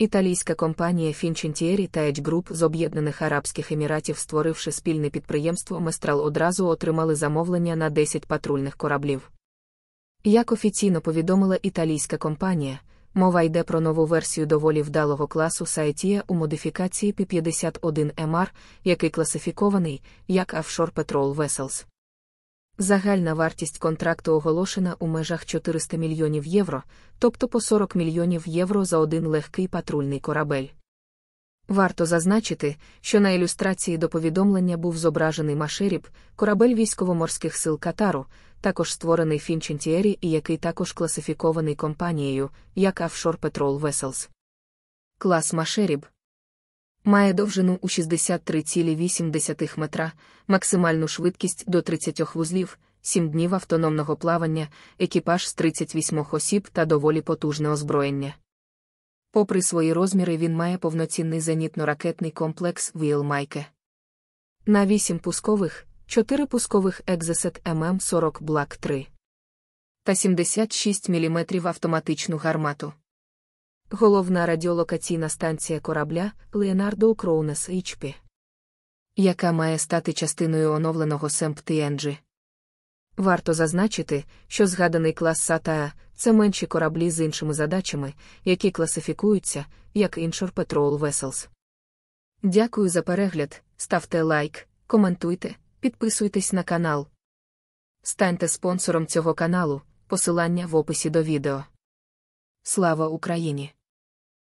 Італійська компанія Fincantieri та Edge Group з Об'єднаних Арабських Еміратів, створивши спільне підприємство Местрал, одразу отримали замовлення на 10 патрульних кораблів. Як офіційно повідомила італійська компанія, мова йде про нову версію доволі вдалого класу Сайтія у модифікації P51MR, який класифікований як Offshore Петрол Веселс. Загальна вартість контракту оголошена у межах 400 мільйонів євро, тобто по 40 мільйонів євро за один легкий патрульний корабель. Варто зазначити, що на ілюстрації до повідомлення був зображений Машеріб, корабель військово-морських сил Катару, також створений Фінчентіері і який також класифікований компанією, як Offshore Petrol Vessels. Клас Машеріб має довжину у 63,8 метра, максимальну швидкість до 30 вузлів, 7 днів автономного плавання, екіпаж з 38 осіб та доволі потужне озброєння. Попри свої розміри, він має повноцінний зенітно-ракетний комплекс Вілмайке. На 8 пускових, 4 пускових Exocet ММ 40 Блак 3 та 76 мм автоматичну гармату головна радіолокаційна станція корабля Леонардо Кроунес Ічпі, яка має стати частиною оновленого Семп Семптіенджі. Варто зазначити, що згаданий клас Сатая це менші кораблі з іншими задачами, які класифікуються як Inshore Patrol Vessels. Дякую за перегляд, ставте лайк, коментуйте, підписуйтесь на канал. Станьте спонсором цього каналу, посилання в описі до відео. Слава Україні!